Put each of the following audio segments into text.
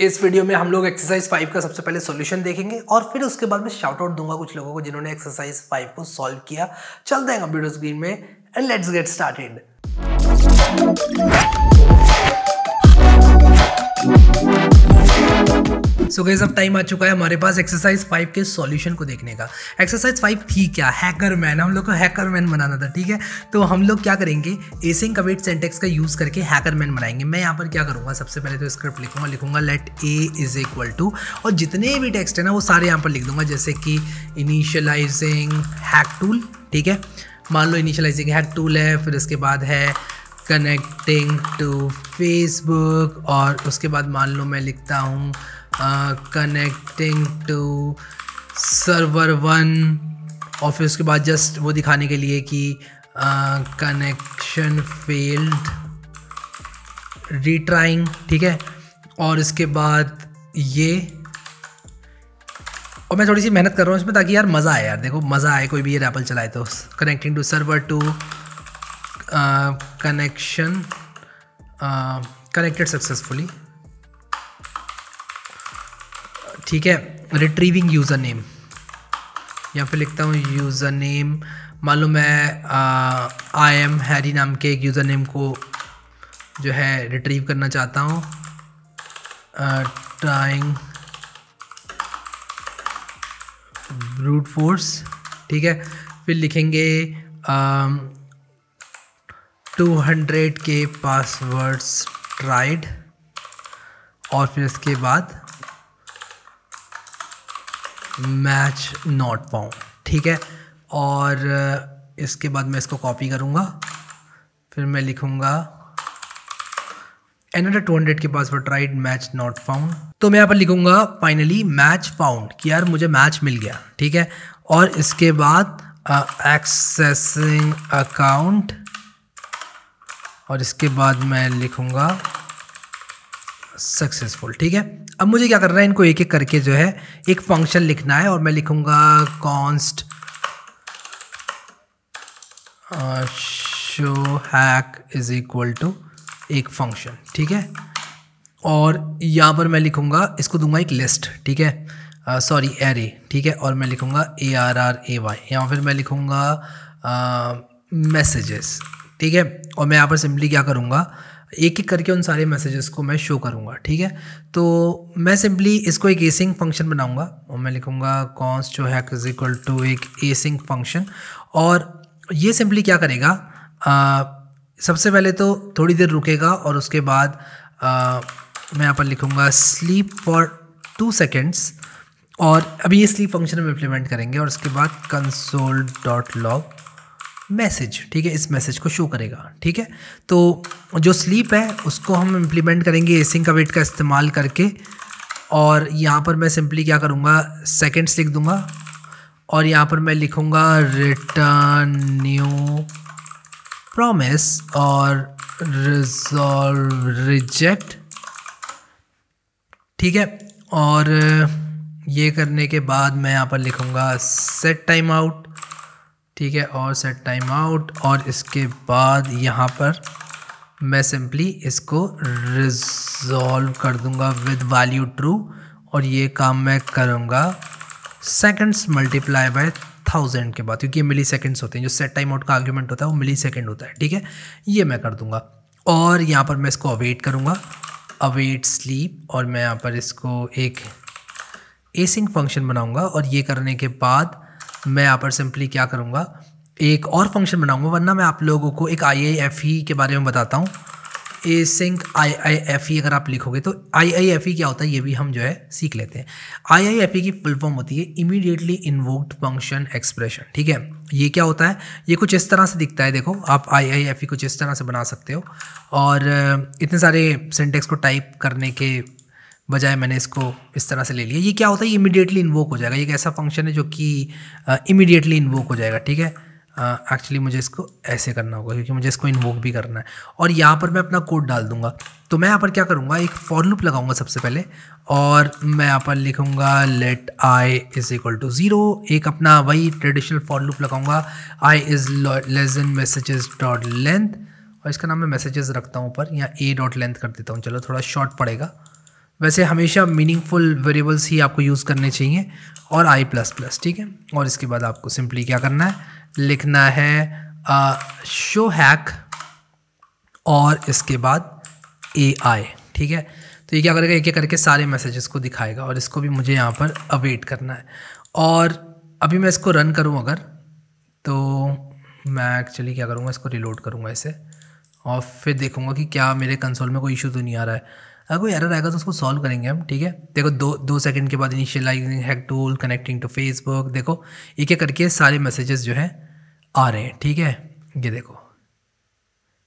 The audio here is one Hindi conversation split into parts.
इस वीडियो में हम लोग एक्सरसाइज फाइव का सबसे पहले सॉल्यूशन देखेंगे और फिर उसके बाद मैं शाउट आउट दूंगा कुछ लोगों को जिन्होंने एक्सरसाइज फाइव को सॉल्व किया चलते हैं कंप्यूटर स्क्रीन में and let's get started so गई अब टाइम आ चुका है हमारे पास एक्सरसाइज फाइव के सॉल्यूशन को देखने का एक्सरसाइज फाइव थी क्या हैकर मैन हम लोग को हैकर मैन बनाना था ठीक है तो हम लोग क्या करेंगे एसिंग कविट सेंटेक्स का यूज़ करके हैकर मैन बनाएंगे मैं यहाँ पर क्या करूँगा सबसे पहले तो स्क्रिप्ट लिखूंगा लिखूंगा let A is equal to और जितने भी टेक्स्ट है ना वो सारे यहाँ पर लिख दूंगा जैसे कि इनिशलाइजिंग हैक टूल ठीक है मान लो इनिशलाइजिंग हैक टूल है फिर उसके बाद है कनेक्टिंग टू फेसबुक और उसके बाद मान लो मैं लिखता हूँ कनेक्टिंग टू सर्वर वन और फिर उसके बाद जस्ट वो दिखाने के लिए कि कनेक्शन फेल्ड रिट्राइंग ठीक है और इसके बाद ये और मैं थोड़ी सी मेहनत कर रहा हूँ इसमें ताकि यार मज़ा आए यार देखो मज़ा आए कोई भी ये रैपल चलाए तो connecting to server to connection connected successfully ठीक है रिट्रीविंग यूज़र नेम या फिर लिखता हूँ यूज़र नेम मान लो मैं आई एम हैरी नाम के एक यूज़र नेम को जो है रिट्रीव करना चाहता हूँ ट्राइंग ब्रूट फोर्स ठीक है फिर लिखेंगे टू हंड्रेड के पासवर्ड्स ट्राइड और फिर इसके बाद मैच नॉट पाऊँ ठीक है और इसके बाद मैं इसको कॉपी करूँगा फिर मैं लिखूँगा हंड्रेड टू हंड्रेड के पास राइट मैच नॉट फाउंड तो मैं यहाँ पर लिखूंगा फाइनली मैच फाउंड कि यार मुझे मैच मिल गया ठीक है और इसके बाद एक्सेसिंग अकाउंट और इसके बाद मैं लिखूंगा सक्सेसफुल ठीक है अब मुझे क्या करना है इनको एक एक करके जो है एक फंक्शन लिखना है और मैं लिखूंगा const show hack is equal to एक फंक्शन ठीक है और यहाँ पर मैं लिखूंगा इसको दूंगा एक लिस्ट ठीक है सॉरी uh, एरे ठीक है और मैं लिखूंगा A R R A Y यहाँ फिर मैं लिखूंगा मैसेजेस uh, ठीक है और मैं यहाँ पर सिंपली क्या करूँगा एक एक करके उन सारे मैसेजेस को मैं शो करूँगा ठीक है तो मैं सिंपली इसको एक एसिंग फंक्शन बनाऊँगा और मैं लिखूँगा कॉन्स जो है इज इक्वल टू एक एसिंग फंक्शन और ये सिंपली क्या करेगा आ, सबसे पहले तो थोड़ी देर रुकेगा और उसके बाद आ, मैं यहाँ पर लिखूँगा स्लीप फॉर टू सेकेंड्स और अभी ये स्लीप फंक्शन हम इम्प्लीमेंट करेंगे और उसके बाद कंसोल डॉट लॉग मैसेज ठीक है इस मैसेज को शो करेगा ठीक है तो जो स्लीप है उसको हम इम्प्लीमेंट करेंगे एसिंग का वेट का इस्तेमाल करके और यहाँ पर मैं सिंपली क्या करूँगा सेकेंड्स लिख दूँगा और यहाँ पर मैं लिखूँगा रिटर्न न्यू प्रॉमिस और रिजॉल्व रिजेक्ट ठीक है और ये करने के बाद मैं यहाँ पर लिखूँगा सेट टाइम आउट ठीक है और सेट टाइम आउट और इसके बाद यहाँ पर मैं सिंपली इसको रिजॉल्व कर दूँगा विद वैल्यू ट्रू और ये काम मैं करूँगा सेकंड्स मल्टीप्लाई बाय थाउजेंड के बाद क्योंकि ये मिली सेकेंड्स होते हैं जो सेट टाइम आउट का आर्ग्यूमेंट होता है वो मिली सेकेंड होता है ठीक है ये मैं कर दूँगा और यहाँ पर मैं इसको अवेट करूँगा अवेट स्लीप और मैं यहाँ पर इसको एक एसिंग फंक्शन बनाऊँगा और ये करने के बाद मैं यहाँ पर सिंपली क्या करूँगा एक और फंक्शन बनाऊँगा वरना मैं आप लोगों को एक आई आई एफ ई के बारे में बताता हूँ ए sink I I F E अगर आप लिखोगे तो आई आई एफ ई क्या होता है ये भी हम जो है सीख लेते हैं आई आई एफ ई की फुल फॉर्म होती है इमीडिएटली इन्वोक्ड फंक्शन एक्सप्रेशन ठीक है ये क्या होता है ये कुछ इस तरह से दिखता है देखो आप आई आई एफ ई कुछ इस तरह से बना सकते हो और इतने सारे सिंटेक्स को टाइप करने के बजाय मैंने इसको इस तरह से ले लिया ये क्या होता है इमीडिएटली इन्वोक हो जाएगा ये एक ऐसा फंक्शन है जो कि इमीडिएटली uh, इन्वोक हो जाएगा ठीक है एक्चुअली uh, मुझे इसको ऐसे करना होगा क्योंकि मुझे इसको इन्वोक भी करना है और यहाँ पर मैं अपना कोड डाल दूंगा तो मैं यहाँ पर क्या करूँगा एक फॉर लूप लगाऊंगा सबसे पहले और मैं यहाँ पर लिखूँगा let I is equal to zero एक अपना वही ट्रेडिशनल फॉर लूप लगाऊंगा I is less in messages dot length और इसका नाम मैं मैसेजेस रखता हूँ ऊपर यहाँ ए डॉट लेंथ कर देता हूँ चलो थोड़ा शॉर्ट पड़ेगा वैसे हमेशा मीनिंगफुल वेरिएबल्स ही आपको यूज़ करने चाहिए और आई प्लस प्लस ठीक है और इसके बाद आपको सिंपली क्या करना है लिखना है शो हैक और इसके बाद ए आई ठीक है तो ये क्या करेगा एक एक करके सारे मैसेजेस को दिखाएगा और इसको भी मुझे यहाँ पर अवेट करना है और अभी मैं इसको रन करूँ अगर तो मैं एक्चुअली क्या करूँगा इसको रिलोड करूँगा इसे और फिर देखूँगा कि क्या मेरे कंसोल में कोई इशू तो नहीं आ रहा है अगर कोई एरर आएगा तो उसको सॉल्व करेंगे हम ठीक है देखो दो दो सेकंड के बाद initializing hack tool connecting to Facebook देखो एक एक करके सारे मैसेजेस जो हैं आ रहे हैं ठीक है ये देखो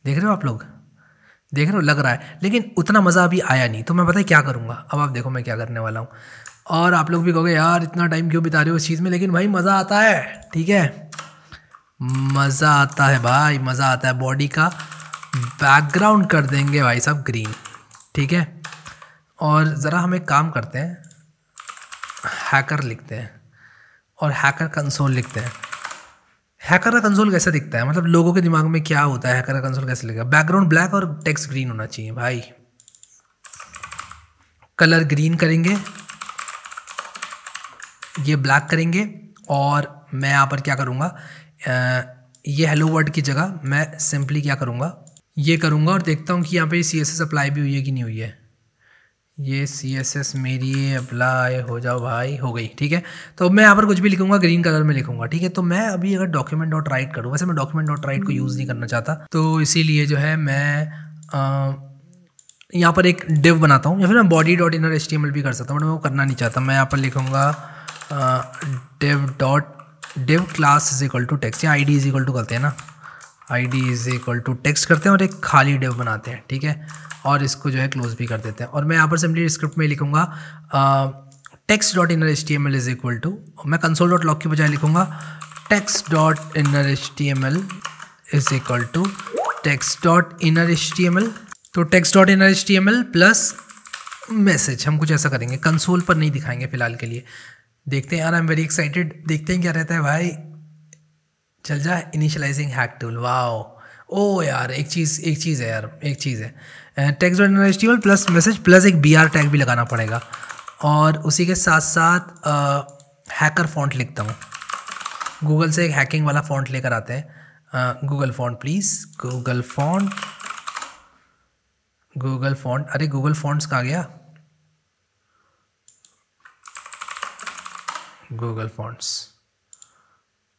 देख रहे हो आप लोग देख रहे हो लग रहा है लेकिन उतना मज़ा अभी आया नहीं तो मैं पता है क्या करूँगा अब आप देखो मैं क्या करने वाला हूँ और आप लोग भी कहोगे यार इतना टाइम क्यों बिता रहे हो उस चीज़ में लेकिन भाई मज़ा आता है ठीक है मज़ा आता है भाई मज़ा आता है बॉडी का बैकग्राउंड कर देंगे भाई साहब ग्रीन ठीक है और ज़रा हम एक काम करते हैं हैकर लिखते हैं और हैकर कंसोल लिखते हैं हैकर का कंसोल कैसा दिखता है मतलब लोगों के दिमाग में क्या होता है हैकर का कंसोल कैसे लिखा बैकग्राउंड ब्लैक और टेक्स्ट ग्रीन होना चाहिए भाई कलर ग्रीन करेंगे ये ब्लैक करेंगे और मैं यहाँ पर क्या करूँगा ये हेलो वर्ड की जगह मैं सिंपली क्या करूँगा ये करूँगा और देखता हूँ कि यहाँ पे सी एस एस अप्लाई भी हुई है कि नहीं हुई है ये सी एस एस मेरी अप्लाई हो जाओ भाई हो गई ठीक है तो मैं यहाँ पर कुछ भी लिखूंगा ग्रीन कलर में लिखूंगा ठीक है तो मैं अभी अगर डॉक्यूमेंट डॉट राइट करूँ वैसे मैं डॉक्यूमेंट डॉट राइट को यूज़ नहीं करना चाहता तो इसीलिए जो है मैं यहाँ पर एक डिव बनाता हूँ या फिर मैं बॉडी डॉट इनर एच भी कर सकता हूँ बट मैं वो करना नहीं चाहता मैं यहाँ पर लिखूँगा div dot div class is equal to text या I D is equal to करते हैं ना I D is equal to text करते हैं और एक खाली डेव बनाते हैं ठीक है और इसको जो है क्लोज भी कर देते हैं और मैं यहाँ पर सिंपली स्क्रिप्ट में लिखूंगा text dot inner H T M L is equal to मैं कंसोल डॉट लॉक की बजाय लिखूंगा text dot inner H T M L is equal to text dot inner H T M L तो text dot inner H T M L plus message हम कुछ ऐसा करेंगे कंसोल पर नहीं दिखाएंगे फिलहाल के लिए देखते हैं यार आई एम वेरी एक्साइटेड देखते हैं क्या रहता है भाई चल जाए initializing hack tool wow oh यार एक चीज़ एक चीज़ है यार एक चीज़ है टेक्स्ट डॉट एनएसटीएल प्लस मैसेज प्लस एक बी आर टैग भी लगाना पड़ेगा और उसी के साथ साथ आ, हैकर फॉन्ट लिखता हूँ गूगल से एक हैकिंग वाला फॉन्ट लेकर आते हैं Google font please Google font Google font अरे गूगल फॉन्ट्स कहाँ गया गूगल फॉन्ट्स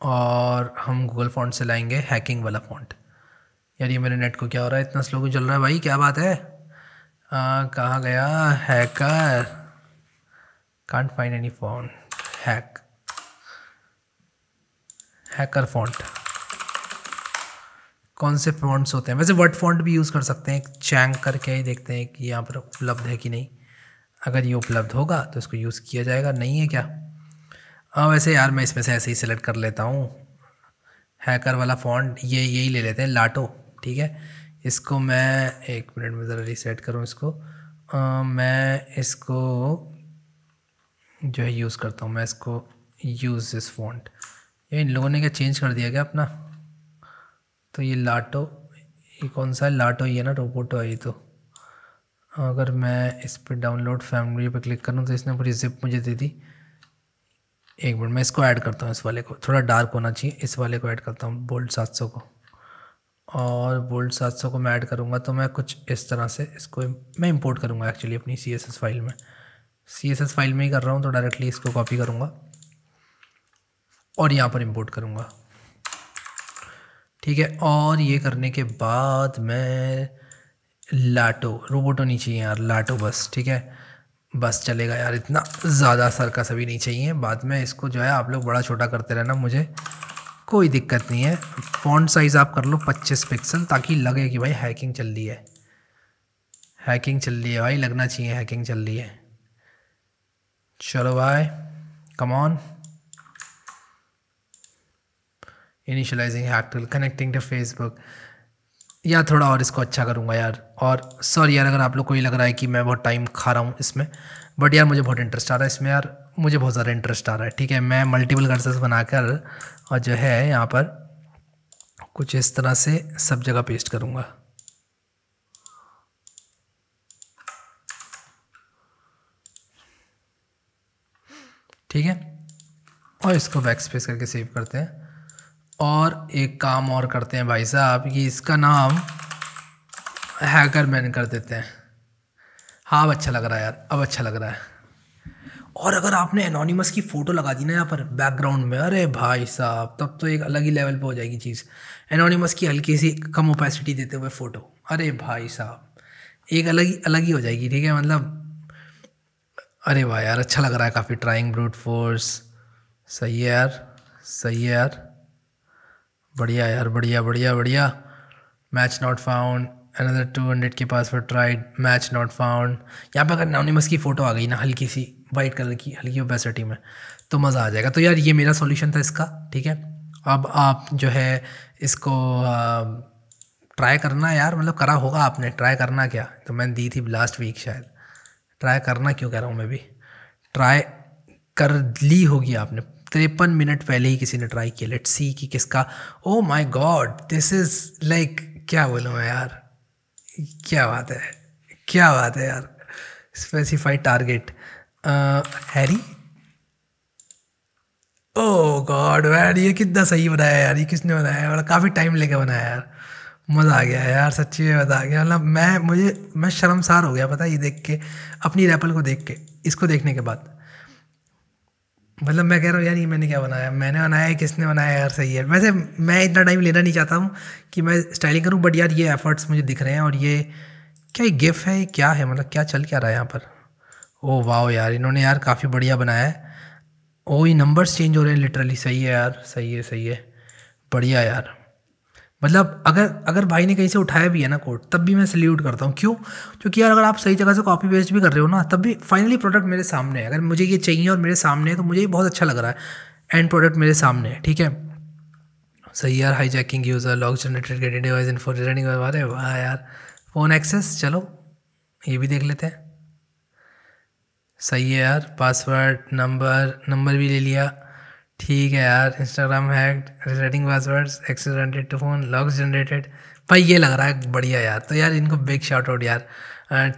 और हम गूगल फॉन्ट से लाएंगे हैकिंग वाला फॉन्ट यार ये मेरे नेट को क्या हो रहा है इतना स्लो क्यों चल रहा है भाई क्या बात है कहाँ गया hacker can't find any font hack hacker font कौन से फॉन्ट्स होते हैं वैसे वर्ड फॉन्ट भी यूज़ कर सकते हैं चैंग करके ही देखते हैं कि यहाँ पर उपलब्ध है कि नहीं अगर ये उपलब्ध होगा तो इसको यूज़ किया जाएगा नहीं है क्या हाँ वैसे यार मैं इसमें से ऐसे ही सिलेक्ट कर लेता हूँ हैकर वाला फॉन्ट ये यही ले लेते हैं लाटो ठीक है इसको मैं एक मिनट में ज़रा रीसेट करूँ इसको आ, मैं इसको जो है यूज़ करता हूँ मैं इसको यूज़ दिस फॉन्ट ये इन लोगों ने क्या चेंज कर दिया क्या अपना तो ये लाटो ये कौन सा लाटो ही है ना रोबोटो है ये तो अगर मैं इस पर डाउनलोड फैमिली पर क्लिक करूँ तो इसने पूरी जिप मुझे दे दी एक मिनट मैं इसको ऐड करता हूँ इस वाले को थोड़ा डार्क होना चाहिए इस वाले को ऐड करता हूँ बोल्ड सात सौ को और बोल्ड सात सौ को मैं ऐड करूँगा तो मैं कुछ इस तरह से इसको मैं इम्पोर्ट करूँगा एक्चुअली अपनी सी एस एस फाइल में सी एस एस फाइल में ही कर रहा हूँ तो डायरेक्टली इसको कॉपी करूँगा और यहाँ पर इम्पोर्ट करूँगा ठीक है और ये करने के बाद मैं लाटो रोबोटो नहीं चाहिए यार लाटो बस ठीक है बस चलेगा यार इतना ज़्यादा का अभी नहीं चाहिए बाद में इसको जो है आप लोग बड़ा छोटा करते रहना मुझे कोई दिक्कत नहीं है फ़ॉन्ट साइज़ आप कर लो 25 पिक्सल ताकि लगे कि भाई हैकिंग चल रही है हैकिंग चल रही है भाई लगना चाहिए हैकिंग चल रही है चलो भाई come on initializing hack tool, connecting to या थोड़ा और इसको अच्छा करूँगा यार और सॉरी यार अगर आप लोग को ये लग रहा है कि मैं बहुत टाइम खा रहा हूँ इसमें बट यार मुझे बहुत इंटरेस्ट आ रहा है इसमें यार मुझे बहुत ज़्यादा इंटरेस्ट आ रहा है ठीक है मैं मल्टीपल कर्सेस बनाकर और जो है यहाँ पर कुछ इस तरह से सब जगह पेस्ट करूँगा ठीक है और इसको बैक स्पेस करके सेव करते हैं और एक काम और करते हैं भाई साहब कि इसका नाम हैकर मैन कर देते हैं हाँ अब अच्छा लग रहा है यार अब अच्छा लग रहा है और अगर आपने एनोनिमस की फ़ोटो लगा दी ना यहाँ पर बैकग्राउंड में अरे भाई साहब तब तो एक अलग ही लेवल पे हो जाएगी चीज़ एनोनिमस की हल्की सी कम ओपेसिटी देते हुए फ़ोटो अरे भाई साहब एक अलग ही अलग ही हो जाएगी ठीक है मतलब अरे भाई यार अच्छा लग रहा है काफ़ी ट्राइंग ब्रूट फोर्स सही है यार सही है यार बढ़िया यार बढ़िया बढ़िया बढ़िया match not found another two hundred के password tried match not found यहाँ पर अगर नॉनिमस की फ़ोटो आ गई ना हल्की सी वाइट कलर की हल्की ओपेसिटी में तो मज़ा आ जाएगा तो यार ये मेरा सॉल्यूशन था इसका ठीक है अब आप जो है इसको ट्राई करना यार मतलब करा होगा आपने ट्राई करना क्या तो मैंने दी थी लास्ट वीक शायद ट्राई करना क्यों कह रहा हूँ मैं भी ट्राई कर ली होगी आपने तिरपन मिनट पहले ही किसी ने ट्राई किया लेट्स सी कि किसका oh my god this is like क्या बोलूँ मैं यार क्या बात है क्या बात है यार स्पेसिफाइड टारगेट हैरी ओ गॉड वैड ये कितना सही बनाया यार ये किसने बनाया है काफ़ी टाइम लेके बनाया यार मज़ा आ गया यार सच्ची में मज़ा आ गया मतलब मैं मुझे मैं शर्मसार हो गया पता ये देख के अपनी रैपल को देख के इसको देखने के बाद मतलब मैं कह रहा हूँ यार ये मैंने क्या बनाया मैंने बनाया है किसने बनाया यार सही है वैसे मैं इतना टाइम लेना नहीं चाहता हूँ कि मैं स्टाइलिंग करूँ बट यार ये एफर्ट्स मुझे दिख रहे हैं और ये क्या ये गिफ्ट है क्या है मतलब क्या चल क्या रहा है यहाँ पर ओ वाह यार इन्होंने यार काफ़ी बढ़िया बनाया है ओ ये नंबर्स चेंज हो रहे हैं लिटरली सही है यार सही है सही है बढ़िया यार मतलब अगर अगर भाई ने कहीं से उठाया भी है ना कोड तब भी मैं सल्यूट करता हूँ क्यों क्योंकि यार अगर आप सही जगह से कॉपी पेस्ट भी कर रहे हो ना तब भी फाइनली प्रोडक्ट मेरे सामने है अगर मुझे ये चाहिए और मेरे सामने है तो मुझे बहुत अच्छा लग रहा है एंड प्रोडक्ट मेरे सामने है ठीक है सही यार hijacking user lock generated getting device in returning running वाह यार फ़ोन एक्सेस चलो ये भी देख लेते हैं सही है यार पासवर्ड नंबर नंबर भी ले लिया ठीक है यार Instagram hacked resetting passwords accidented to phone locks generated भाई ये लग रहा है बढ़िया यार तो यार इनको बिग शॉट आउट यार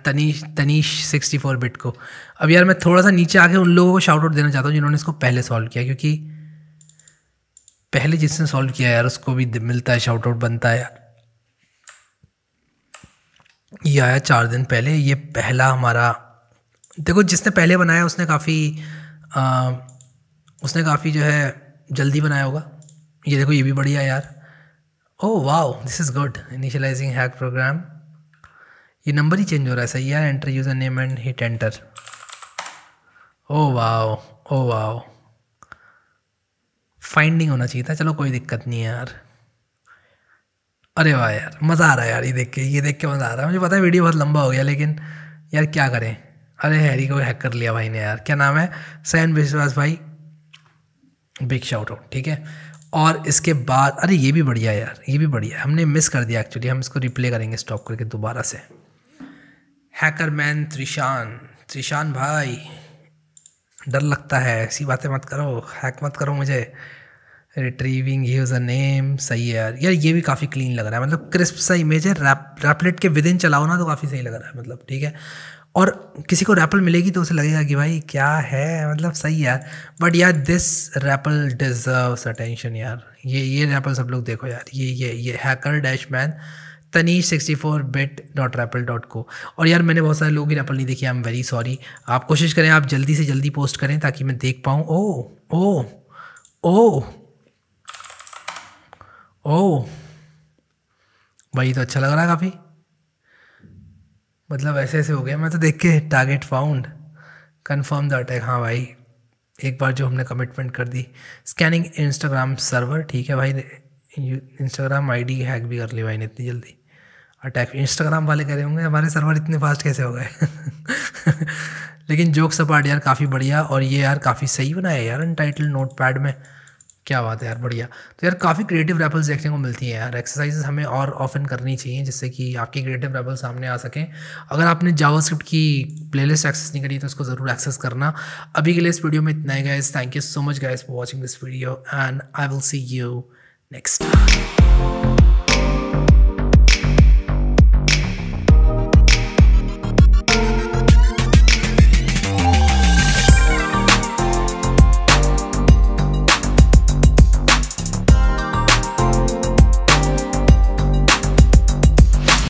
Tanish Tanish sixty four bit को अब यार मैं थोड़ा सा नीचे आके उन लोगों को शॉट आउट देना चाहता हूँ जिन्होंने इसको पहले सॉल्व किया क्योंकि पहले जिसने सॉल्व किया यार उसको भी मिलता है शॉट आउट बनता है यार ये आया चार दिन पहले ये पहला हमारा देखो जिसने पहले बनाया उसने काफ़ी उसने काफ़ी जो है जल्दी बनाया होगा ये देखो ये भी बढ़िया यार oh wow this is good initializing hack program ये नंबर ही चेंज हो रहा है सही यार enter user name and hit enter oh wow oh wow finding होना चाहिए था चलो कोई दिक्कत नहीं है यार अरे वाह यार मज़ा आ रहा है यार ये देख के ये देख के मज़ा आ रहा है मुझे पता है वीडियो बहुत लंबा हो गया लेकिन यार क्या करें अरे हैरी को हैक कर लिया भाई ने यार क्या नाम है सैन विश्वास भाई बिग शाउट आउट ठीक है और इसके बाद अरे ये भी बढ़िया यार ये भी बढ़िया हमने मिस कर दिया एक्चुअली हम इसको रिप्ले करेंगे स्टॉप करके दोबारा से हैकर मैन त्रिशान त्रिशान भाई डर लगता है ऐसी बातें मत करो हैक मत करो मुझे रिट्रीविंग यूज़र नेम सही है यार यार ये भी काफ़ी क्लीन लग रहा है मतलब क्रिस्प सा इमेज है रैप रैपलेट के विद इन चलाओ ना तो काफ़ी सही लग रहा है मतलब ठीक है और किसी को रैपल मिलेगी तो उसे लगेगा कि भाई क्या है मतलब सही यार बट यार दिस रैपल डिजर्व अटेंशन यार ये ये रैपल सब लोग देखो यार ये ये ये hacker dash man Tanish sixty four bit dot repl dot co और यार मैंने बहुत सारे लोग ही रैपल नहीं देखी आई एम वेरी सॉरी आप कोशिश करें आप जल्दी से जल्दी पोस्ट करें ताकि मैं देख पाऊँ ओ ओ ओ ओ भाई तो अच्छा लग रहा है काफ़ी मतलब ऐसे ऐसे हो गया मैं तो देख के target found confirm the attack हाँ भाई एक बार जो हमने कमिटमेंट कर दी स्कैनिंग इंस्टाग्राम सर्वर ठीक है भाई इंस्टाग्राम आईडी हैक भी कर ली भाई ने इतनी जल्दी अटैक इंस्टाग्राम वाले कह रहे होंगे हमारे सर्वर इतने फास्ट कैसे हो गए लेकिन जोक सपाट यार काफ़ी बढ़िया और ये यार काफ़ी सही बनाया यार अनटाइटल नोट पैड में क्या बात है यार बढ़िया तो यार काफ़ी क्रिएटिव रेबल्स देखने को मिलती हैं यार एक्सरसाइजेज हमें और ऑफन करनी चाहिए जिससे कि आपकी क्रिएटिव रेबल सामने आ सकें अगर आपने जावास्क्रिप्ट की प्लेलिस्ट एक्सेस नहीं करी तो उसको ज़रूर एक्सेस करना अभी के लिए इस वीडियो में इतना ही guys thank you so much guys for watching this video and I will see you next